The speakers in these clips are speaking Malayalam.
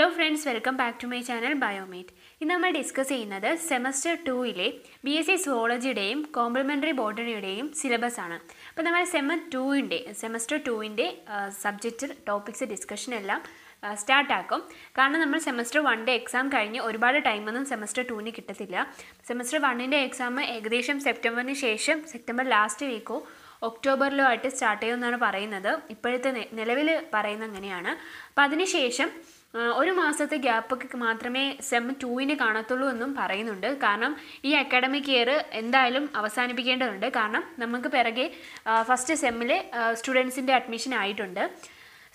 hello friends welcome back to my channel Biomate ഇന്ന് നമ്മൾ ഡിസ്കസ് ചെയ്യുന്നത് സെമസ്റ്റർ ടൂയിലെ ബി എസ് സി സോളജിയുടെയും കോംപ്ലിമെൻ്ററി ബോട്ടണിയുടെയും സിലബസ് ആണ് അപ്പോൾ നമ്മൾ സെമ ടൂവിൻ്റെ സെമസ്റ്റർ ടൂവിൻ്റെ സബ്ജക്റ്റ് ടോപ്പിക്സ് ഡിസ്കഷൻ എല്ലാം സ്റ്റാർട്ടാക്കും കാരണം നമ്മൾ സെമസ്റ്റർ വണ്ണിൻ്റെ എക്സാം കഴിഞ്ഞ് ഒരുപാട് ടൈമൊന്നും സെമസ്റ്റർ ടൂവിന് കിട്ടത്തില്ല സെമസ്റ്റർ വണ്ണിൻ്റെ എക്സാം ഏകദേശം സെപ്റ്റംബറിന് ശേഷം സെപ്റ്റംബർ ലാസ്റ്റ് വീക്കോ ഒക്ടോബറിലോ ആയിട്ട് സ്റ്റാർട്ട് ചെയ്യുമെന്നാണ് പറയുന്നത് ഇപ്പോഴത്തെ നിലവിൽ പറയുന്നത് അങ്ങനെയാണ് അപ്പോൾ അതിനുശേഷം ഒരു മാസത്തെ ഗ്യാപ്പൊക്കെ മാത്രമേ സെം ടുവിന് കാണത്തുള്ളൂ എന്നും പറയുന്നുണ്ട് കാരണം ഈ അക്കാഡമിക് ഇയർ എന്തായാലും അവസാനിപ്പിക്കേണ്ടതുണ്ട് കാരണം നമുക്ക് പിറകെ ഫസ്റ്റ് സെമ്മിൽ സ്റ്റുഡൻസിൻ്റെ അഡ്മിഷൻ ആയിട്ടുണ്ട്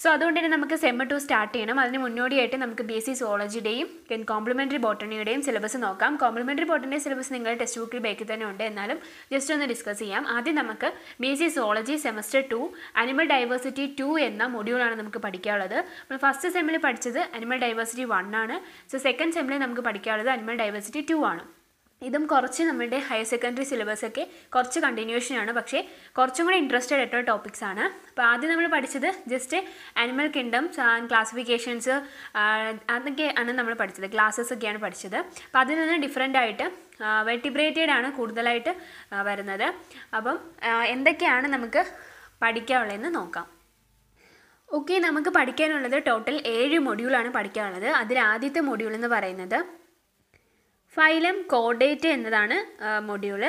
സോ അതുകൊണ്ട് തന്നെ നമുക്ക് സെമ്മ ടു സ്റ്റാർട്ട് ചെയ്യണം അതിന് മുന്നോടിയായിട്ട് നമുക്ക് ബി എസ് സി സോളജിയുടെയും ദെൻ കോംപ്ലിമെൻ്ററി ബോട്ടണിയുടെയും സിലബസ് നോക്കാം കോംപ്ലിമെൻ്ററി ബോട്ടണിയുടെ സിലബസ് നിങ്ങൾ ടെക്സ്റ്റ് ബുക്കിൽ ബേക്കിൽ തന്നെ ഉണ്ട് എന്നാലും ജസ്റ്റ് ഒന്ന് ഡിസ്കസ് ചെയ്യാം ആദ്യം നമുക്ക് B S C zoology semester two animal diversity two എന്ന മൊഡ്യൂളാണ് നമുക്ക് പഠിക്കാനുള്ളത് നമ്മൾ ഫസ്റ്റ് സെമ്മിൽ പഠിച്ചത് അനിമൽ ഡൈവേഴ്സിറ്റി വൺ ആണ് സോ സെക്കൻഡ് സെമ്മിൽ നമുക്ക് പഠിക്കാനുള്ളത് അനിമൽ ഡൈവേഴ്സിറ്റി ടു ആണ് ഇതും കുറച്ച് നമ്മുടെ ഹയർ സെക്കൻഡറി സിലബസൊക്കെ കുറച്ച് കണ്ടിന്യൂഷനാണ് പക്ഷേ കുറച്ചും കൂടി ഇൻട്രസ്റ്റഡ് ആയിട്ടുള്ള ടോപ്പിക്സ് ആണ് അപ്പോൾ ആദ്യം നമ്മൾ പഠിച്ചത് just animal kingdoms and classifications അതൊക്കെ ആണ് നമ്മൾ പഠിച്ചത് ക്ലാസ്സസ് ഒക്കെയാണ് പഠിച്ചത് അപ്പോൾ അതിൽ നിന്ന് ഡിഫറെൻ്റ് ആയിട്ട് വെട്ടിബ്രേറ്റഡ് ആണ് കൂടുതലായിട്ട് വരുന്നത് അപ്പം എന്തൊക്കെയാണ് നമുക്ക് പഠിക്കാനുള്ളതെന്ന് നോക്കാം ഓക്കെ നമുക്ക് പഠിക്കാനുള്ളത് ടോട്ടൽ ഏഴ് മൊഡ്യൂളാണ് പഠിക്കാനുള്ളത് അതിൽ ആദ്യത്തെ മൊഡ്യൂൾ എന്ന് പറയുന്നത് ഫൈലം കോഡേറ്റ എന്നതാണ് മൊഡ്യൂൾ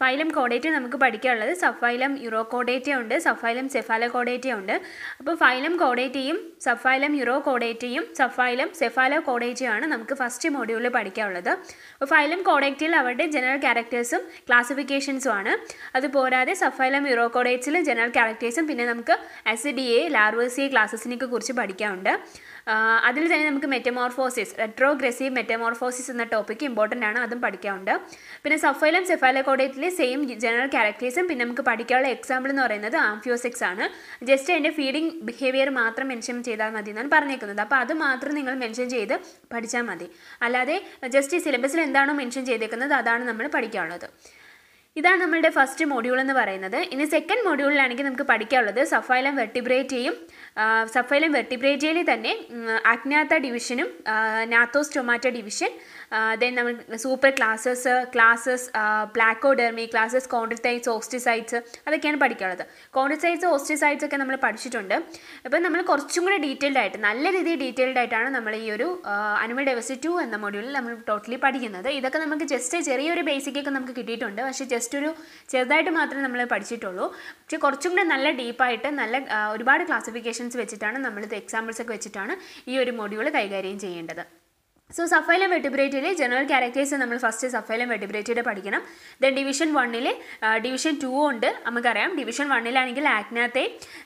ഫൈലം കോഡേറ്റ നമുക്ക് പഠിക്കാനുള്ളത് സഫൈലം യുറോ കോഡേറ്റ ഉണ്ട് സഫൈലം സെഫാല കോഡേറ്റ ഉണ്ട് അപ്പോൾ ഫൈലം കോഡേറ്റയും സഫൈലം യുറോ കോഡേറ്റയും സഫൈലം സെഫാല കോഡേറ്റയുമാണ് നമുക്ക് ഫസ്റ്റ് മൊഡ്യൂളിൽ പഠിക്കാനുള്ളത് അപ്പോൾ ഫൈലം കോഡേറ്റയിൽ അവരുടെ ജനറൽ ക്യാരക്ടേഴ്സും ക്ലാസിഫിക്കേഷൻസും ആണ് അതുപോരാതെ സഫൈലം യുറോ കോഡേറ്റ്സിലും ജനറൽ ക്യാരക്ടേഴ്സും പിന്നെ നമുക്ക് എസ് ഡി എ ലാർവസിയെ ക്ലാസ്സസിനെയൊക്കെ കുറിച്ച് പഠിക്കാനുണ്ട് അതിൽ തന്നെ നമുക്ക് മെറ്റമോർഫോസിസ് റെട്രോഗ്രസീവ് മെറ്റമോർഫോസിസ് എന്ന ടോപ്പിക്ക് ഇമ്പോർട്ടൻ്റ് ആണ് അതും പഠിക്കാറുണ്ട് പിന്നെ സഫൈലം സെഫാലക്കോഡേറ്റിലെ സെയിം ജനറൽ ക്യാരക്ടേഴ്സും പിന്നെ നമുക്ക് പഠിക്കാനുള്ള എക്സാമ്പിൾ എന്ന് പറയുന്നത് ആംഫിയോസിക്സ് ആണ് ജസ്റ്റ് അതിൻ്റെ ഫീഡിംഗ് ബിഹേവിയർ മാത്രം മെൻഷൻ ചെയ്താൽ മതി എന്നാണ് പറഞ്ഞേക്കുന്നത് അപ്പോൾ അത് മാത്രം നിങ്ങൾ മെൻഷൻ ചെയ്ത് പഠിച്ചാൽ മതി അല്ലാതെ ജസ്റ്റ് ഈ സിലബസിൽ എന്താണോ മെൻഷൻ ചെയ്തേക്കുന്നത് അതാണ് നമ്മൾ പഠിക്കാനുള്ളത് ഇതാണ് നമ്മുടെ ഫസ്റ്റ് മോഡ്യൂൾ എന്ന് പറയുന്നത് ഇനി സെക്കൻഡ് മോഡ്യൂളിലാണെങ്കിൽ നമുക്ക് പഠിക്കാനുള്ളത് സഫൈലം വെർട്ടിബ്രേറ്റയും സഫൈലം വെർട്ടിബ്രേറ്റയിൽ തന്നെ അജ്ഞാത ഡിവിഷനും നാത്തോസ്റ്റൊമാറ്റ ഡിവിഷൻ ദെൻ നമ്മൾ super classes classes placodermi classes chondrichthyes osteichthyes അതൊക്കെയാണ് പഠിക്കാനുള്ളത് കോൺട്രിസൈറ്റ്സ് ഓസ്റ്റിസൈറ്റ്സ് ഒക്കെ നമ്മൾ പഠിച്ചിട്ടുണ്ട് അപ്പം നമ്മൾ കുറച്ചും കൂടി ഡീറ്റെയിൽഡ് ആയിട്ട് നല്ല രീതിയിൽ ഡീറ്റെയിൽഡ് ആയിട്ടാണ് നമ്മൾ ഈ ഒരു അനിമൽ ഡെവസിറ്റി ടു എന്ന മൊഡ്യൂളിൽ നമ്മൾ ടോട്ടലി പഠിക്കുന്നത് ഇതൊക്കെ നമുക്ക് ജസ്റ്റ് ചെറിയൊരു ബേസിക്കൊക്കെ നമുക്ക് കിട്ടിയിട്ടുണ്ട് പക്ഷേ ജസ്റ്റ് ഒരു ചെറുതായിട്ട് മാത്രമേ നമ്മൾ പഠിച്ചിട്ടുള്ളൂ പക്ഷേ കുറച്ചും കൂടെ നല്ല ഡീപ്പായിട്ട് നല്ല ഒരുപാട് ക്ലാസിഫിക്കേഷൻസ് വെച്ചിട്ടാണ് നമ്മളിത് എക്സാമ്പിൾസ് ഒക്കെ വെച്ചിട്ടാണ് ഈ ഒരു മൊഡ്യൂൾ കൈകാര്യം ചെയ്യേണ്ടത് സോ സഫൈലം വെട്ടിബ്രേറ്റിലെ ജനറൽ ക്യാരക്ടേഴ്സ് നമ്മൾ ഫസ്റ്റ് സഫൈലം വെട്ടിബ്രേറ്റിയുടെ പഠിക്കണം ദെൻ ഡിവിഷൻ വണ്ണിൽ ഡിവിഷൻ ടു ഉണ്ട് നമുക്കറിയാം ഡിവിഷൻ വണ്ണിലാണെങ്കിൽ ആക്നാത്തെ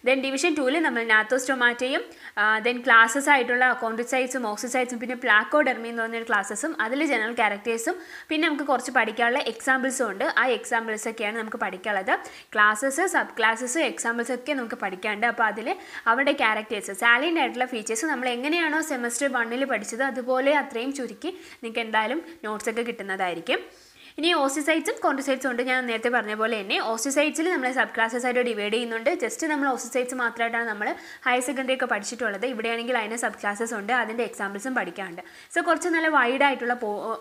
ദെൻ ഡിവിഷൻ ടൂവിൽ നമ്മൾ നാത്തോസ്റ്റൊമാറ്റയും ദെൻ ക്ലാസ്സസ് ആയിട്ടുള്ള കോൺട്രിസൈറ്റ്സും ഓക്സിസൈറ്റ്സും പിന്നെ ഡെർമി എന്ന് പറഞ്ഞൊരു ക്ലാസ്സസും അതിൽ ജനറൽ ക്യാരക്ടേഴ്സും പിന്നെ നമുക്ക് കുറച്ച് പഠിക്കാനുള്ള എക്സാമ്പിൾസും ഉണ്ട് ആ എക്സാമ്പിൾസ് ഒക്കെയാണ് നമുക്ക് പഠിക്കാനുള്ളത് ക്ലാസ്സസ് സബ് ക്ലാസ്സസ് എക്സാമ്പിൾസ് ഒക്കെ നമുക്ക് പഠിക്കാനുണ്ട് അപ്പോൾ അതിൽ അവരുടെ ക്യാരക്ടേഴ്സ് സാലിൻ്റെ ആയിട്ടുള്ള ഫീച്ചേഴ്സ് നമ്മൾ എങ്ങനെയാണോ സെമസ്റ്റർ വണ്ണിൽ പഠിച്ചത് അതുപോലെ അത്രയും ചുരുക്കി നിങ്ങൾക്ക് എന്തായാലും നോട്ട്സൊക്കെ കിട്ടുന്നതായിരിക്കും ഇനി ഓസിസൈറ്റ്സും കോൺട്രസൈറ്റ്സും ഉണ്ട് ഞാൻ നേരത്തെ പറഞ്ഞ പോലെ തന്നെ ഓസിസൈറ്റ്സിൽ നമ്മൾ സബ് ക്ലാസ്സസ് ആയിട്ട് ഡിവൈഡ് ചെയ്യുന്നുണ്ട് ജസ്റ്റ് നമ്മൾ ഓസിസൈറ്റ്സ് മാത്രമായിട്ടാണ് നമ്മൾ ഹയർ സെക്കൻഡറി ഒക്കെ പഠിച്ചിട്ടുള്ളത് ഇവിടെയാണെങ്കിൽ അതിന് സബ് ക്ലാസ്സസ് ഉണ്ട് അതിൻ്റെ എക്സാമ്പിൾസും പഠിക്കാറുണ്ട് സോ കുറച്ച് നല്ല വൈഡ് ആയിട്ടുള്ള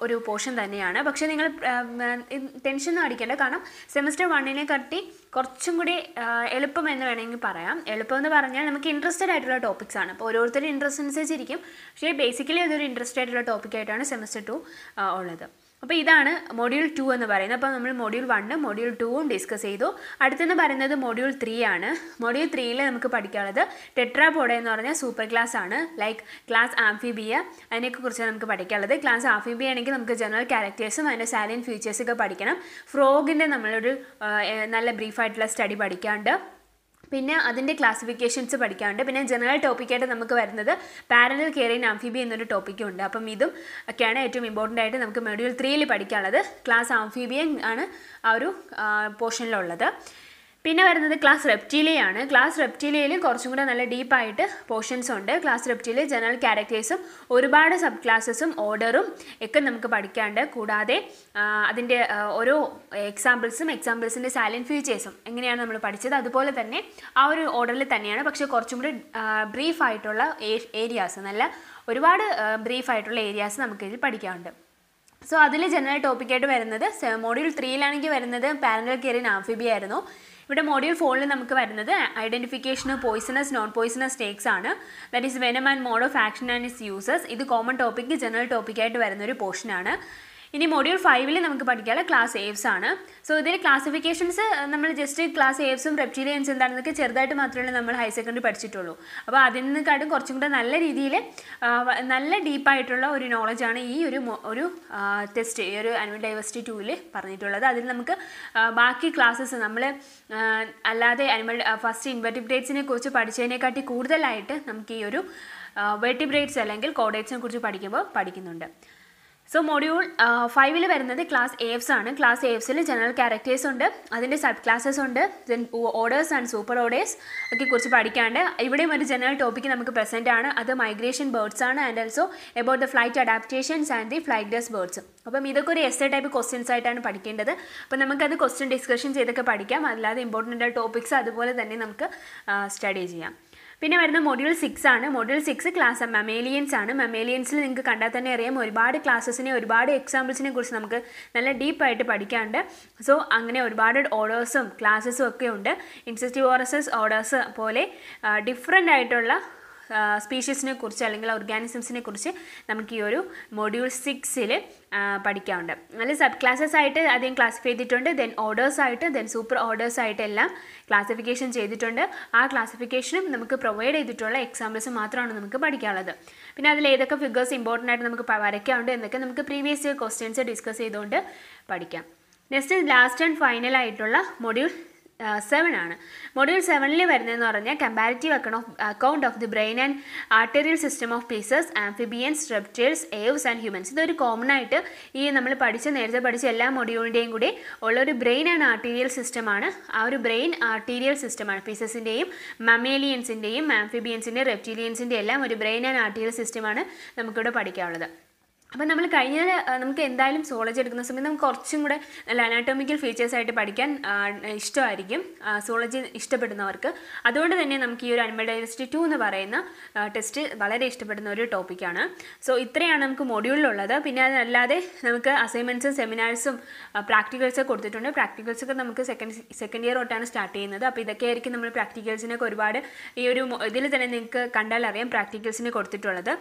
ഒരു പോർഷൻ തന്നെയാണ് പക്ഷേ നിങ്ങൾ ഒന്നും അടിക്കേണ്ട കാരണം സെമസ്റ്റർ വണ്ണിനെ കട്ടി കുറച്ചും കൂടി എളുപ്പം എന്ന് വേണമെങ്കിൽ പറയാം എളുപ്പം എന്ന് പറഞ്ഞാൽ നമുക്ക് ഇൻട്രസ്റ്റഡ് ആയിട്ടുള്ള ടോപ്പിക്സ് ആണ് അപ്പോൾ ഓരോരുത്തരുടെ ഇൻട്രസ്റ്റ് അനുസരിച്ചിരിക്കും പക്ഷേ ബേസിക്കലി അതൊരു ഇൻട്രസ്റ്റ് ആയിട്ടുള്ള ടോപ്പിക്കായിട്ടാണ് സെമസ്റ്റർ ടു ഉള്ളത് അപ്പോൾ ഇതാണ് മൊഡ്യൂൾ ടു എന്ന് പറയുന്നത് അപ്പോൾ നമ്മൾ മൊഡ്യൂൾ വണ് മൊഡ്യൂൾ ടുവും ഡിസ്കസ് ചെയ്തു അടുത്തെന്ന് പറയുന്നത് മൊഡ്യൂൾ ത്രീ ആണ് മൊഡ്യൂൾ ത്രീയിൽ നമുക്ക് പഠിക്കാനുള്ളത് ടെട്രാപോഡ എന്ന് പറഞ്ഞാൽ സൂപ്പർ ക്ലാസ് ആണ് ലൈക്ക് ക്ലാസ് ആംഫിബിയ അതിനെയൊക്കെ നമുക്ക് പഠിക്കാനുള്ളത് ക്ലാസ് ആംഫിബിയ ആണെങ്കിൽ നമുക്ക് ജനറൽ ക്യാരക്ടേഴ്സും അതിൻ്റെ സാലിൻ ഫീച്ചേഴ്സൊക്കെ പഠിക്കണം ഫ്രോഗിൻ്റെ നമ്മളൊരു നല്ല ബ്രീഫായിട്ടുള്ള സ്റ്റഡി പഠിക്കാണ്ട് പിന്നെ അതിൻ്റെ ക്ലാസിഫിക്കേഷൻസ് പഠിക്കാനുണ്ട് പിന്നെ ജനറൽ ടോപ്പിക്കായിട്ട് നമുക്ക് വരുന്നത് പാരലൽ കെയറിൻ ആംഫിബി എന്നൊരു ടോപ്പിക്കും ഉണ്ട് അപ്പം ഇതും ഒക്കെയാണ് ഏറ്റവും ഇമ്പോർട്ടൻ്റ് ആയിട്ട് നമുക്ക് മെഡ്യൂൾ ത്രീയിൽ പഠിക്കാനുള്ളത് ക്ലാസ് ആംഫിബിയൻ ആണ് ആ ഒരു പോർഷനിലുള്ളത് പിന്നെ വരുന്നത് ക്ലാസ് റെപ്റ്റീലിയാണ് ക്ലാസ് റെപ്റ്റീലിയയിൽ കുറച്ചും കൂടെ നല്ല ഡീപ്പായിട്ട് പോർഷൻസ് ഉണ്ട് ക്ലാസ് റെപ്റ്റീലിയ ജനറൽ ക്യാരക്ടേഴ്സും ഒരുപാട് സബ് ക്ലാസ്സസും ഓർഡറും ഒക്കെ നമുക്ക് പഠിക്കാണ്ട് കൂടാതെ അതിൻ്റെ ഓരോ എക്സാമ്പിൾസും എക്സാമ്പിൾസിൻ്റെ സാലൻറ്റ് ഫീച്ചേഴ്സും എങ്ങനെയാണ് നമ്മൾ പഠിച്ചത് അതുപോലെ തന്നെ ആ ഒരു ഓർഡറിൽ തന്നെയാണ് പക്ഷേ കുറച്ചും കൂടി ബ്രീഫായിട്ടുള്ള ഏരിയാസ് നല്ല ഒരുപാട് ബ്രീഫായിട്ടുള്ള ഏരിയാസ് നമുക്കിതിൽ പഠിക്കാറുണ്ട് സോ അതിൽ ജനറൽ ടോപ്പിക്കായിട്ട് വരുന്നത് മോഡ്യൂൾ ത്രീയിലാണെങ്കിൽ വരുന്നത് പാനൽ കെയറിൻ ആയിരുന്നു ഇവിടെ മോഡ്യൂൾ ഫോണിൽ നമുക്ക് വരുന്നത് identification poisonous non poisonous snakes ആണ് that is venom and mode of action and its uses ഇത് കോമൺ ടോപ്പിക്ക് ജനറൽ ടോപ്പിക്കായിട്ട് വരുന്ന ഒരു പോർഷനാണ് ഇനി മൊഡ്യൂൾ ഫൈവിൽ നമുക്ക് പഠിക്കാനുള്ള ക്ലാസ് എയ്വ്സ് ആണ് സോ ഇതിൽ ക്ലാസിഫിക്കേഷൻസ് നമ്മൾ ജസ്റ്റ് ക്ലാസ് എയ്വ്സും റെപ്റ്റീലിയൻസ് എന്താണെന്നൊക്കെ ചെറുതായിട്ട് മാത്രമേ നമ്മൾ ഹയർ സെക്കൻഡറി പഠിച്ചിട്ടുള്ളൂ അപ്പോൾ അതിൽ നിന്നേക്കാട്ടും കുറച്ചും കൂടെ നല്ല രീതിയിൽ നല്ല ഡീപ്പായിട്ടുള്ള ഒരു നോളജാണ് ഈ ഒരു ഒരു ടെസ്റ്റ് ഈ ഒരു അനിമൽ ഡൈവേഴ്സിറ്റി ടൂവിൽ പറഞ്ഞിട്ടുള്ളത് അതിൽ നമുക്ക് ബാക്കി ക്ലാസ്സസ് നമ്മൾ അല്ലാതെ അനിമൽ ഫസ്റ്റ് ഇൻവെർട്ടിബ്രേറ്റ്സിനെ കുറിച്ച് പഠിച്ചതിനെക്കാട്ടി കൂടുതലായിട്ട് നമുക്ക് ഈ ഒരു വെർട്ടിബ്രേറ്റ്സ് അല്ലെങ്കിൽ കോഡേറ്റ്സിനെ കുറിച്ച് പഠിക്കുമ്പോൾ പഠിക്കുന്നുണ്ട് സോ മൊഡ്യൂൾ ഫൈവിൽ വരുന്നത് ക്ലാസ് എഫ്സ് ആണ് ക്ലാസ് എഫ്സിൽ ജനറൽ ക്യാരക്ടേഴ്സ് ഉണ്ട് അതിൻ്റെ സബ് ക്ലാസ്സസ് ഉണ്ട് then orders and super orders ഒക്കെ കുറിച്ച് പഠിക്കാണ്ട് ഇവിടെയും ഒരു ജനറൽ ടോപ്പിക് നമുക്ക് പ്രസൻ്റ് ആണ് അത് മൈഗ്രേഷൻ ബേർഡ്സ് ആണ് and also about the flight adaptations and the flight does birds അപ്പം ഇതൊക്കെ ഒരു എസ്സേ ടൈപ്പ് ക്വസ്റ്റ്യൻസ് ആയിട്ടാണ് പഠിക്കേണ്ടത് അപ്പം നമുക്കത് ക്വസ്റ്റ്യൻ ഡിസ്കഷൻ ചെയ്തൊക്കെ പഠിക്കാം അല്ലാതെ ഇമ്പോർട്ടൻ്റ് ടോപ്പിക്സ് അതുപോലെ തന്നെ നമുക്ക് സ്റ്റഡി ചെയ്യാം പിന്നെ വരുന്ന മൊഡ്യൂൾ സിക്സ് ആണ് മൊഡ്യൂൾ സിക്സ് ക്ലാസ് മെമേലിയൻസ് ആണ് മെമേലിയൻസിൽ നിങ്ങൾക്ക് കണ്ടാൽ തന്നെ അറിയാം ഒരുപാട് ക്ലാസ്സസിനെ ഒരുപാട് എക്സാമ്പിൾസിനെ കുറിച്ച് നമുക്ക് നല്ല ഡീപ്പായിട്ട് പഠിക്കാണ്ട് സോ അങ്ങനെ ഒരുപാട് ഓർഡേഴ്സും ക്ലാസ്സസും ഒക്കെ ഉണ്ട് ഇൻസെസ്റ്റീവ് ഓർഡേഴ്സ് പോലെ ഡിഫറെൻ്റ് ആയിട്ടുള്ള സ്പീഷീസിനെ കുറിച്ച് അല്ലെങ്കിൽ ഓർഗാനിസംസിനെ കുറിച്ച് നമുക്ക് ഈ ഒരു മൊഡ്യൂൾ സിക്സിൽ പഠിക്കാറുണ്ട് നല്ല സബ് ക്ലാസ്സസ് ആയിട്ട് ആദ്യം ക്ലാസിഫൈ ചെയ്തിട്ടുണ്ട് ദെൻ ഓർഡേഴ്സ് ആയിട്ട് ദെൻ സൂപ്പർ ഓർഡേഴ്സ് ആയിട്ട് എല്ലാം ക്ലാസിഫിക്കേഷൻ ചെയ്തിട്ടുണ്ട് ആ ക്ലാസിഫിക്കേഷനും നമുക്ക് പ്രൊവൈഡ് ചെയ്തിട്ടുള്ള എക്സാമ്പിൾസ് മാത്രമാണ് നമുക്ക് പഠിക്കാനുള്ളത് പിന്നെ അതിൽ ഏതൊക്കെ ഫിഗേഴ്സ് ഇമ്പോർട്ടൻ്റ് ആയിട്ട് നമുക്ക് വരയ്ക്കാറുണ്ട് എന്നൊക്കെ നമുക്ക് പ്രീവിയസ് ക്വസ്റ്റ്യൻസ് ഡിസ്കസ് ചെയ്തുകൊണ്ട് പഠിക്കാം നെക്സ്റ്റ് ലാസ്റ്റ് ആൻഡ് ഫൈനൽ ആയിട്ടുള്ള മൊഡ്യൂൾ സെവൻ ആണ് മൊഡ്യൂൾ സെവനിൽ വരുന്നതെന്ന് പറഞ്ഞാൽ comparative account of account of the brain and arterial system of pisces amphibians reptiles aves and humans ഇതൊരു കോമൺ ആയിട്ട് ഈ നമ്മൾ പഠിച്ച നേരത്തെ പഠിച്ച എല്ലാ മൊഡ്യൂളിൻ്റെയും കൂടി ഉള്ള ഒരു ബ്രെയിൻ ആൻഡ് ആർട്ടീരിയൽ സിസ്റ്റമാണ് ആ ഒരു ബ്രെയിൻ ആർട്ടീരിയൽ സിസ്റ്റമാണ് പീസസിൻ്റെയും മമേലിയൻസിൻ്റെയും ആംഫിബിയൻസിൻ്റെയും റെപ്റ്റീലിയൻസിൻ്റെയും എല്ലാം ഒരു ബ്രെയിൻ ആൻഡ് ആർട്ടീരിയൽ സിസ്റ്റമാണ് നമുക്കിവിടെ പഠിക്കാനുള്ളത് അപ്പം നമ്മൾ കഴിഞ്ഞാൽ നമുക്ക് എന്തായാലും സോളജി എടുക്കുന്ന സമയത്ത് നമുക്ക് കുറച്ചും കൂടെ നല്ല അനാറ്റോമിക്കൽ ഫീച്ചേഴ്സ് ആയിട്ട് പഠിക്കാൻ ഇഷ്ടമായിരിക്കും സോളജി ഇഷ്ടപ്പെടുന്നവർക്ക് അതുകൊണ്ട് തന്നെ നമുക്ക് ഈ ഒരു അനിമൽ ഡൈവേഴ്സിറ്റി ടു എന്ന് പറയുന്ന ടെസ്റ്റ് വളരെ ഇഷ്ടപ്പെടുന്ന ഒരു ടോപ്പിക്കാണ് സോ ഇത്രയാണ് നമുക്ക് മൊഡ്യൂളിലുള്ളത് പിന്നെ അതല്ലാതെ നമുക്ക് അസൈൻമെൻറ്റ്സും സെമിനാർസും പ്രാക്ടിക്കൽസൊക്കെ കൊടുത്തിട്ടുണ്ട് പ്രാക്ടിക്കൽസൊക്കെ നമുക്ക് സെക്കൻഡ് സെക്കൻഡ് ഇയർ തൊട്ടാണ് സ്റ്റാർട്ട് ചെയ്യുന്നത് അപ്പോൾ ഇതൊക്കെ ആയിരിക്കും നമ്മൾ പ്രാക്ടിക്കൽസിനൊക്കെ ഒരുപാട് ഈ ഒരു ഇതിൽ തന്നെ നിങ്ങൾക്ക് കണ്ടാൽ അറിയാം പ്രാക്ടിക്കൽസിന് കൊടുത്തിട്ടുള്ളത്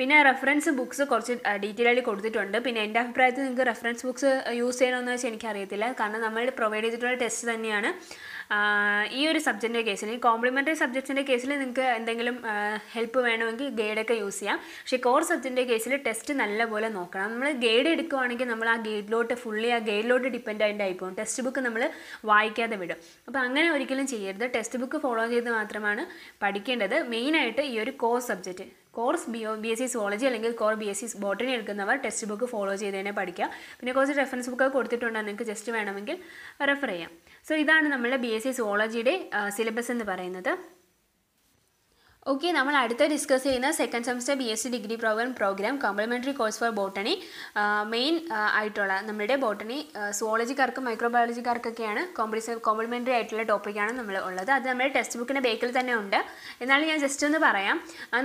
പിന്നെ റെഫറൻസ് ബുക്ക്സ് കുറച്ച് ഡീറ്റെയിൽ ഡീറ്റെയിൽ കൊടുത്തിട്ടുണ്ട് പിന്നെ എൻ്റെ അഭിപ്രായത്തിൽ നിങ്ങൾക്ക് റെഫറൻസ് ബുക്ക്സ് യൂസ് ചെയ്യണമെന്ന് വെച്ചാൽ എനിക്കറിയത്തില്ല കാരണം നമ്മൾ പ്രൊവൈഡ് ചെയ്തിട്ടുള്ള ടെസ്റ്റ് തന്നെയാണ് ഈ ഒരു സബ്ജക്റ്റിൻ്റെ കേസിൽ ഈ കോംപ്ലിമെൻ്ററി സബ്ജക്ട്സിൻ്റെ കേസിൽ നിങ്ങൾക്ക് എന്തെങ്കിലും ഹെൽപ്പ് വേണമെങ്കിൽ ഗൈഡൊക്കെ യൂസ് ചെയ്യാം പക്ഷേ കോർ സബ്ജക്റ്റിൻ്റെ കേസിൽ ടെസ്റ്റ് നല്ലപോലെ നോക്കണം നമ്മൾ ഗൈഡ് എടുക്കുവാണെങ്കിൽ നമ്മൾ ആ ഗൈഡിലോട്ട് ഫുള്ളി ആ ഗൈഡിലോട്ട് ഡിപ്പെൻഡൻ്റ് പോകും ടെക്സ്റ്റ് ബുക്ക് നമ്മൾ വായിക്കാതെ വിടും അപ്പോൾ അങ്ങനെ ഒരിക്കലും ചെയ്യരുത് ടെക്സ്റ്റ് ബുക്ക് ഫോളോ ചെയ്ത് മാത്രമാണ് പഠിക്കേണ്ടത് മെയിനായിട്ട് ഈ ഒരു core subject course B B S C zoology അല്ലെങ്കിൽ core B S C botany എടുക്കുന്നവർ ടെക്സ്റ്റ് ബുക്ക് ഫോളോ ചെയ്ത് തന്നെ പഠിക്കുക പിന്നെ കുറച്ച് റെഫറൻസ് ബുക്ക് കൊടുത്തിട്ടുണ്ടെങ്കിൽ നിങ്ങൾക്ക് ജസ്റ്റ് വേണമെങ്കിൽ റെഫർ ചെയ്യാം സോ ഇതാണ് നമ്മളുടെ ബി എസ് സി സോളജിയുടെ സിലബസ് എന്ന് പറയുന്നത് ഓക്കെ നമ്മൾ അടുത്ത ഡിസ്കസ് ചെയ്യുന്ന second semester B S C degree program program complementary course for botany main ആയിട്ടുള്ള നമ്മുടെ ബോട്ടണി സുവോളജിക്കാർക്കും മൈക്രോബയോളജിക്കാർക്കൊക്കെയാണ് കോംപ്ലിസ കോംപ്ലിമെൻ്ററി ആയിട്ടുള്ള ടോപ്പിക്കാണ് നമ്മൾ ഉള്ളത് അത് നമ്മുടെ ടെക്സ്റ്റ് ബുക്കിൻ്റെ ബേക്കിൽ തന്നെ ഉണ്ട് എന്നാലും ഞാൻ ജസ്റ്റ് ഒന്ന് പറയാം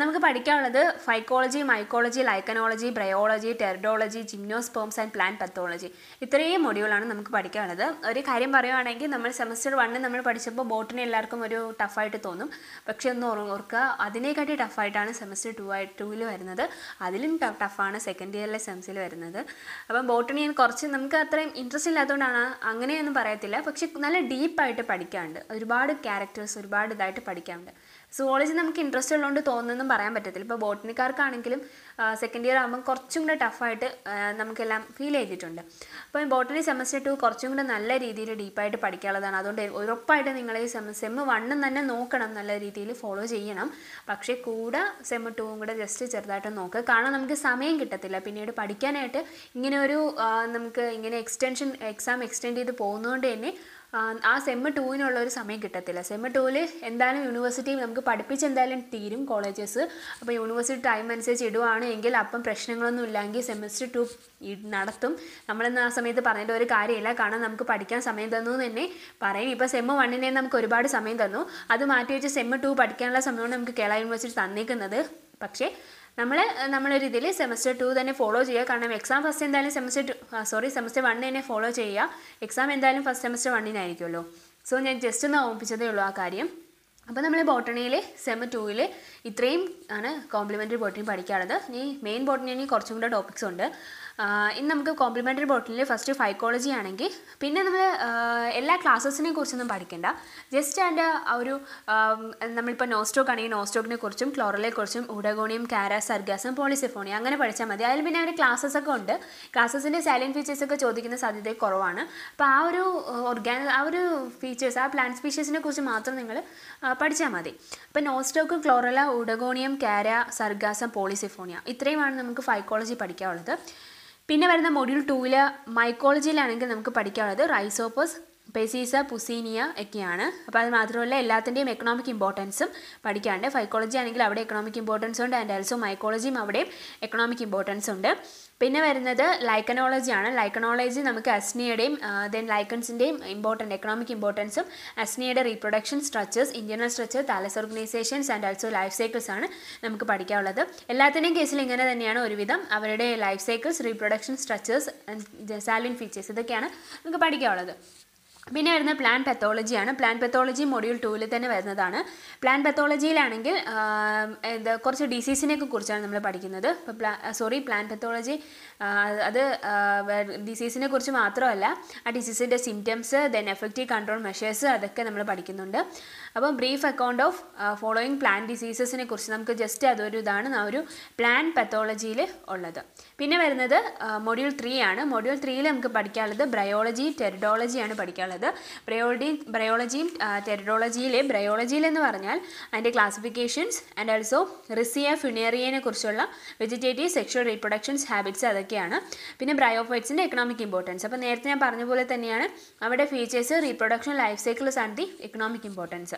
നമുക്ക് പഠിക്കാനുള്ളത് phycology mycology lichenology bryology pteridology gymnosperms and plant pathology ഇത്രയും മൊഡ്യൂളാണ് നമുക്ക് പഠിക്കാനുള്ളത് ഒരു കാര്യം പറയുവാണെങ്കിൽ നമ്മൾ സെമസ്റ്റർ വണ്ണിൽ നമ്മൾ പഠിച്ചപ്പോൾ ബോട്ടണി എല്ലാവർക്കും ഒരു ടഫായിട്ട് തോന്നും പക്ഷേ ഒന്ന് ഓർക്കുക അതിനെക്കാട്ടി ടഫായിട്ടാണ് സെമസ്റ്റർ ടു ആയി ടൂവിൽ വരുന്നത് അതിലും ടഫാണ് സെക്കൻഡ് ഇയറിലെ സെമസിൽ വരുന്നത് അപ്പം ബോട്ടണി കുറച്ച് നമുക്ക് അത്രയും ഇൻട്രസ്റ്റ് ഇല്ലാത്തതുകൊണ്ടാണ് അങ്ങനെയൊന്നും പറയത്തില്ല പക്ഷെ നല്ല ഡീപ്പായിട്ട് പഠിക്കാണ്ട് ഒരുപാട് ക്യാരക്ടേഴ്സ് ഒരുപാട് ഇതായിട്ട് പഠിക്കാണ്ട് സുവോളജി നമുക്ക് ഇൻട്രസ്റ്റ് ഉള്ളതുകൊണ്ട് തോന്നുന്നൊന്നും പറയാൻ പറ്റത്തില്ല ഇപ്പോൾ ബോട്ടണിക്കാർക്കാണെങ്കിലും സെക്കൻഡ് ഇയർ ആകുമ്പോൾ കുറച്ചും കൂടെ ടഫായിട്ട് നമുക്കെല്ലാം ഫീൽ ചെയ്തിട്ടുണ്ട് അപ്പോൾ ബോട്ടണി സെമസ്റ്റർ ടു കുറച്ചും കൂടെ നല്ല രീതിയിൽ ഡീപ്പായിട്ട് പഠിക്കാനുള്ളതാണ് അതുകൊണ്ട് ഉറപ്പായിട്ട് നിങ്ങൾ ഈ സെമ സെമ്മ് വണ്ണും തന്നെ നോക്കണം നല്ല രീതിയിൽ ഫോളോ ചെയ്യണം പക്ഷേ കൂടെ സെമ്മ് ടൂവും കൂടെ ജസ്റ്റ് ചെറുതായിട്ട് നോക്കുക കാരണം നമുക്ക് സമയം കിട്ടത്തില്ല പിന്നീട് പഠിക്കാനായിട്ട് ഇങ്ങനെ ഒരു നമുക്ക് ഇങ്ങനെ എക്സ്റ്റൻഷൻ എക്സാം എക്സ്റ്റെൻഡ് ചെയ്ത് പോകുന്നതുകൊണ്ട് തന്നെ ആ സെമ്മ് ടൂവിനുള്ള ഒരു സമയം കിട്ടത്തില്ല സെമ്മ് ടൂവിൽ എന്തായാലും യൂണിവേഴ്സിറ്റി നമുക്ക് പഠിപ്പിച്ച് എന്തായാലും തീരും കോളേജസ് അപ്പോൾ യൂണിവേഴ്സിറ്റി ടൈം അനുസരിച്ച് ഇടുവാണ് എങ്കിൽ അപ്പം പ്രശ്നങ്ങളൊന്നും ഇല്ലെങ്കിൽ സെമിസ്റ്റർ ടു നടത്തും നമ്മളെന്ന് ആ സമയത്ത് പറഞ്ഞിട്ട് ഒരു കാര്യമില്ല കാരണം നമുക്ക് പഠിക്കാൻ സമയം തന്നു തന്നെ പറയും ഇപ്പോൾ സെമ്മ് വണ്ണിനെ നമുക്ക് ഒരുപാട് സമയം തന്നു അത് മാറ്റി വെച്ച് സെമ്മ് ടു പഠിക്കാനുള്ള സമയമാണ് നമുക്ക് കേരള യൂണിവേഴ്സിറ്റി തന്നിരിക്കുന്നത് പക്ഷേ നമ്മൾ നമ്മളൊരു ഇതിൽ സെമസ്റ്റർ ടു തന്നെ ഫോളോ ചെയ്യുക കാരണം എക്സാം ഫസ്റ്റ് എന്തായാലും സെമസ്റ്റർ ടു സോറി സെമസ്റ്റർ വണ്ണിന് തന്നെ ഫോളോ ചെയ്യുക എക്സാം എന്തായാലും ഫസ്റ്റ് സെമസ്റ്റർ വണ്ണിനായിരിക്കുമല്ലോ സോ ഞാൻ ജസ്റ്റ് ഒന്ന് ഓർമ്മിപ്പിച്ചതേ ഉള്ളൂ ആ കാര്യം അപ്പോൾ നമ്മൾ ബോട്ടണിയിൽ സെമ ടൂവിൽ ഇത്രയും ആണ് കോംപ്ലിമെൻ്ററി ബോട്ടണി പഠിക്കാറുള്ളത് ഇനി മെയിൻ ബോട്ടണിയിൽ കുറച്ചും കൂടെ ടോപ്പിക്സ് ഉണ്ട് ഇന്ന് നമുക്ക് കോംപ്ലിമെൻ്ററി ബോട്ടിലിൽ ഫസ്റ്റ് ഫൈക്കോളജി ആണെങ്കിൽ പിന്നെ നമ്മൾ എല്ലാ ക്ലാസ്സസിനെ കുറിച്ചൊന്നും പഠിക്കേണ്ട ജസ്റ്റ് അതിൻ്റെ ആ ഒരു നമ്മളിപ്പോൾ നോസ്റ്റോക്ക് ആണെങ്കിൽ നോസ്റ്റോക്കിനെ കുറിച്ചും ക്ലോറലെ കുറിച്ചും ഉഡഗോണിയം കാര സർഗാസം പോളിസിഫോണിയ അങ്ങനെ പഠിച്ചാൽ മതി അതിൽ പിന്നെ ഒരു ക്ലാസ്സസ് ഒക്കെ ഉണ്ട് ക്ലാസ്സസിൻ്റെ സൈലൻറ്റ് ഫീച്ചേഴ്സ് ഒക്കെ ചോദിക്കുന്ന സാധ്യത കുറവാണ് അപ്പോൾ ആ ഒരു ഓർഗാന ആ ഒരു ഫീച്ചേഴ്സ് ആ പ്ലാന്റ് സ്പീഷീസിനെ കുറിച്ച് മാത്രം നിങ്ങൾ പഠിച്ചാൽ മതി അപ്പോൾ നോസ്റ്റോക്ക് ക്ലോറല ഉഡഗോണിയം കാര സർഗാസം പോളിസിഫോണിയ ഇത്രയുമാണ് നമുക്ക് ഫൈക്കോളജി പഠിക്കാനുള്ളത് പിന്നെ വരുന്ന മൊഡ്യൂൾ ടൂവിൽ മൈക്കോളജിയിലാണെങ്കിൽ നമുക്ക് പഠിക്കാനുള്ളത് റൈസോപ്പസ് പെസീസ പുസീനിയ ഒക്കെയാണ് അപ്പോൾ അത് മാത്രമല്ല എല്ലാത്തിൻ്റെയും എക്കണോമിക് ഇമ്പോർട്ടൻസും പഠിക്കാണ്ട് ഫൈക്കോളജി ആണെങ്കിൽ അവിടെ എക്കണോമിക് ഇമ്പോർട്ടൻസ് ഉണ്ട് ആൻഡ് ആൽസോ മൈക്കോളജിയും അവിടെയും എക്കണോമിക് ഇമ്പോർട്ടൻസ് ഉണ്ട് പിന്നെ വരുന്നത് ലൈക്കനോളജിയാണ് ലൈക്കനോളജി നമുക്ക് അസ്നിയുടെയും ദെൻ ലൈക്കൺസിൻ്റെയും ഇമ്പോർട്ടൻറ്റ് എക്കണോമിക് ഇമ്പോർട്ടൻസും അസ്നിയുടെ reproduction structures internal structure thallus organisations and also life cycles ആണ് നമുക്ക് പഠിക്കാനുള്ളത് എല്ലാത്തിൻ്റെയും കേസിൽ ഇങ്ങനെ തന്നെയാണ് ഒരുവിധം അവരുടെ life cycles reproduction structures and ജസാലിൻ ഫീച്ചേഴ്സ് ഇതൊക്കെയാണ് നമുക്ക് പഠിക്കാനുള്ളത് പിന്നെ വരുന്നത് പ്ലാൻ പെത്തോളജിയാണ് പ്ലാൻ പെത്തോളജി മൊഡ്യൂൾ ടൂവിൽ തന്നെ വരുന്നതാണ് പ്ലാൻ പെത്തോളജിയിലാണെങ്കിൽ ഇത് കുറച്ച് ഡിസീസിനെയൊക്കെ കുറിച്ചാണ് നമ്മൾ പഠിക്കുന്നത് ഇപ്പോൾ പ്ലാ സോറി പ്ലാൻ പെത്തോളജി അത് ഡിസീസിനെ കുറിച്ച് മാത്രമല്ല ആ ഡിസീസിൻ്റെ symptoms then effective control measures അതൊക്കെ നമ്മൾ പഠിക്കുന്നുണ്ട് അപ്പം brief account of following plant ഡിസീസസിനെ കുറിച്ച് നമുക്ക് ജസ്റ്റ് അതൊരു ഇതാണ് ആ ഒരു പ്ലാന്റ് പത്തോളജിയിൽ ഉള്ളത് പിന്നെ വരുന്നത് മൊഡ്യൂൾ ത്രീ ആണ് മൊഡ്യൂൾ ത്രീയിൽ നമുക്ക് പഠിക്കാനുള്ളത് ബ്രയോളജി ടെറിഡോളജിയാണ് പഠിക്കാനുള്ളത് ബ്രയോളജി ബ്രയോളജിയും ടെറിഡോളജിയിലെ ബ്രയോളജിയിൽ എന്ന് പറഞ്ഞാൽ അതിൻ്റെ ക്ലാസിഫിക്കേഷൻസ് ആൻഡ് ആൾസോ റിസിയ ഫിനേറിയനെ കുറിച്ചുള്ള വെജിറ്റേറ്റീവ് സെക്ഷൽ റീപ്രൊഡക്ഷൻസ് ഹാബിറ്റ്സ് അതൊക്കെയാണ് പിന്നെ ബ്രയോഫൈറ്റ്സിൻ്റെ എക്കണോമിക് ഇമ്പോർട്ടൻസ് അപ്പോൾ നേരത്തെ ഞാൻ പറഞ്ഞ പോലെ തന്നെയാണ് അവിടെ features reproduction life cycles and the economic importance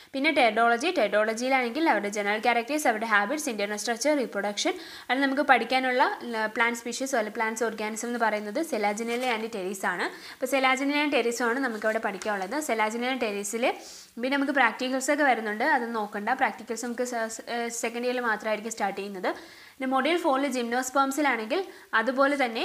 പിന്നെ ടെഡോളജി ടെഡോളജിയിലാണെങ്കിൽ അവരുടെ ജനറൽ ക്യാരക്ടേഴ്സ് അവരുടെ ഹാബിറ്റ്സ് ഇൻറ്റർണൽ സ്ട്രക്ചർ റീപ്രൊഡക്ഷൻ അത് നമുക്ക് പഠിക്കാനുള്ള പ്ലാന്റ് സ്പീഷീസ് അല്ലെങ്കിൽ പ്ലാന്റ്സ് ഓർഗാനിസം എന്ന് പറയുന്നത് സെലാജിനില ആൻഡ് ടെറീസ് ആണ് അപ്പോൾ സെലാജിനില ആൻഡ് ടെറീസും ആണ് നമുക്കിവിടെ പഠിക്കാനുള്ളത് സെലാജിനില ആൻഡ് ടെറീസിൽ പിന്നെ നമുക്ക് പ്രാക്ടിക്കൽസ് ഒക്കെ വരുന്നുണ്ട് അത് നോക്കണ്ട പ്രാക്ടിക്കൽസ് നമുക്ക് സെക്കൻഡ് ഇയറിൽ മാത്രമായിരിക്കും സ്റ്റാർട്ട് ചെയ്യുന്നത് പിന്നെ മൊഡ്യൂൾ ഫോറിൽ ജിംനോസ്പേംസിലാണെങ്കിൽ അതുപോലെ തന്നെ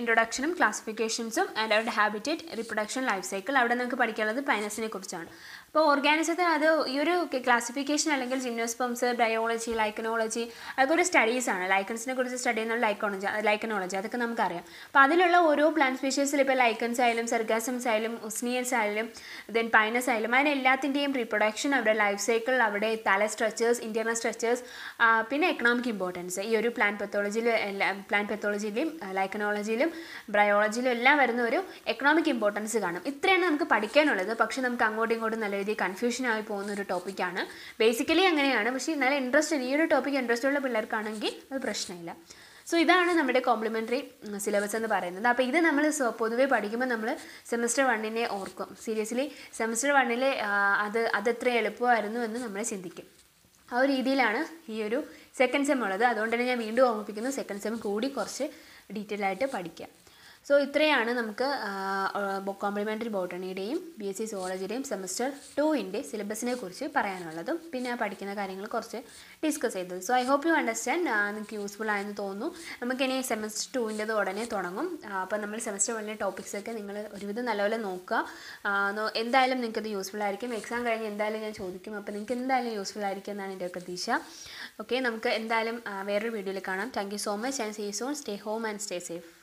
ഇൻട്രൊഡക്ഷനും ക്ലാസിഫിക്കേഷൻസും ആൻഡ് അവരുടെ ഹാബിറ്റേറ്റ് റിപ്രൊഡക്ഷൻ ലൈഫ് സൈക്കിൾ അവിടെ നമുക്ക് പഠിക്കാനുള്ളത് പൈനസിനെ കുറിച്ചാണ് അപ്പോൾ ഓർഗാനിസത്തിന് അത് ഈ ഒരു ക്ലാസിഫിക്കേഷൻ അല്ലെങ്കിൽ ജിംനോസ്പംസ് ബയോളജി ലൈക്കനോളജി അതൊക്കെ ഒരു സ്റ്റഡീസാണ് ലൈക്കൻസിനെ കുറിച്ച് സ്റ്റഡി ചെയ്യുന്ന ലൈക്കോളജി ലൈക്കനോളജി അതൊക്കെ നമുക്കറിയാം അപ്പം അതിലുള്ള ഓരോ പ്ലാന്റ് സ്പീഷീസിൽ ഇപ്പോൾ ലൈക്കൻസ് ആയാലും സെർഗാസംസ് ആയാലും ഉസ്നിയൻസ് ആയാലും ദെൻ പൈനസ് ആയാലും അതിനെല്ലാത്തിൻ്റെയും റീപ്രൊഡക്ഷൻ അവരുടെ ലൈഫ് സൈക്കിൾ അവിടെ തല സ്ട്രക്ചേഴ്സ് ഇൻറ്റർണൽ സ്ട്രക്ചേഴ്സ് പിന്നെ എക്കണോമിക് ഇമ്പോർട്ടൻസ് ഈ ഒരു പ്ലാന്റ് പെത്തോളജിയിൽ പ്ലാന്റ് പെത്തോളജിയിലും ലൈക്കനോളജിയിലും ബയോളജിയിലും എല്ലാം വരുന്ന ഒരു എക്കണോമിക് ഇമ്പോർട്ടൻസ് കാണും ഇത്രയാണ് നമുക്ക് പഠിക്കാനുള്ളത് പക്ഷേ നമുക്ക് അങ്ങോട്ടും ഇങ്ങോട്ടും നല്ല രീതിയിൽ കൺഫ്യൂഷൻ ആയി പോകുന്ന ഒരു ടോപ്പിക്കാണ് ബേസിക്കലി അങ്ങനെയാണ് പക്ഷേ നല്ല ഇൻട്രസ്റ്റ് ഈ ഒരു ടോപ്പിക്ക് ഇൻട്രസ്റ്റ് ഉള്ള പിള്ളേർക്കാണെങ്കിൽ അത് പ്രശ്നമില്ല സോ ഇതാണ് നമ്മുടെ കോംപ്ലിമെൻ്ററി സിലബസ് എന്ന് പറയുന്നത് അപ്പോൾ ഇത് നമ്മൾ പൊതുവേ പഠിക്കുമ്പോൾ നമ്മൾ സെമസ്റ്റർ വണ്ണിനെ ഓർക്കും സീരിയസ്ലി സെമസ്റ്റർ വണ്ണിലെ അത് അതെത്ര എളുപ്പമായിരുന്നു എന്ന് നമ്മൾ ചിന്തിക്കും ആ ഒരു രീതിയിലാണ് ഈ ഒരു സെക്കൻഡ് സെം ഉള്ളത് അതുകൊണ്ട് തന്നെ ഞാൻ വീണ്ടും ഓർമ്മിപ്പിക്കുന്നു സെക്കൻഡ് സെം കൂടി കുറച്ച് ഡീറ്റെയിൽ ആയിട്ട് പഠിക്കാം സോ ഇത്രയാണ് നമുക്ക് കോംപ്ലിമെൻ്ററി ബോട്ടണിയുടെയും ബി എസ് സി സോളജിയുടെയും സെമസ്റ്റർ ടുവിൻ്റെ സിലബസിനെ കുറിച്ച് പറയാനുള്ളതും പിന്നെ പഠിക്കുന്ന കാര്യങ്ങൾ കുറച്ച് ഡിസ്കസ് ചെയ്തത് so I hope you understand നിങ്ങൾക്ക് യൂസ്ഫുൾ ആയെന്ന് തോന്നുന്നു നമുക്കിനി സെമസ്റ്റർ ടുവിൻ്റെത് ഉടനെ തുടങ്ങും അപ്പോൾ നമ്മൾ സെമസ്റ്റർ വണ്ണിലെ ടോപ്പിക്സൊക്കെ നിങ്ങൾ ഒരുവിധം നല്ലപോലെ നോക്കുക എന്തായാലും നിങ്ങൾക്കത് യൂസ്ഫുൾ ആയിരിക്കും എക്സാം കഴിഞ്ഞ് എന്തായാലും ഞാൻ ചോദിക്കും അപ്പോൾ നിങ്ങൾക്ക് എന്തായാലും യൂസ്ഫുൾ ആയിരിക്കും എന്നാണ് എൻ്റെ പ്രതീക്ഷ ഓക്കെ നമുക്ക് എന്തായാലും വേറൊരു വീഡിയോയിൽ കാണാം thank you so much and see soon stay home and stay safe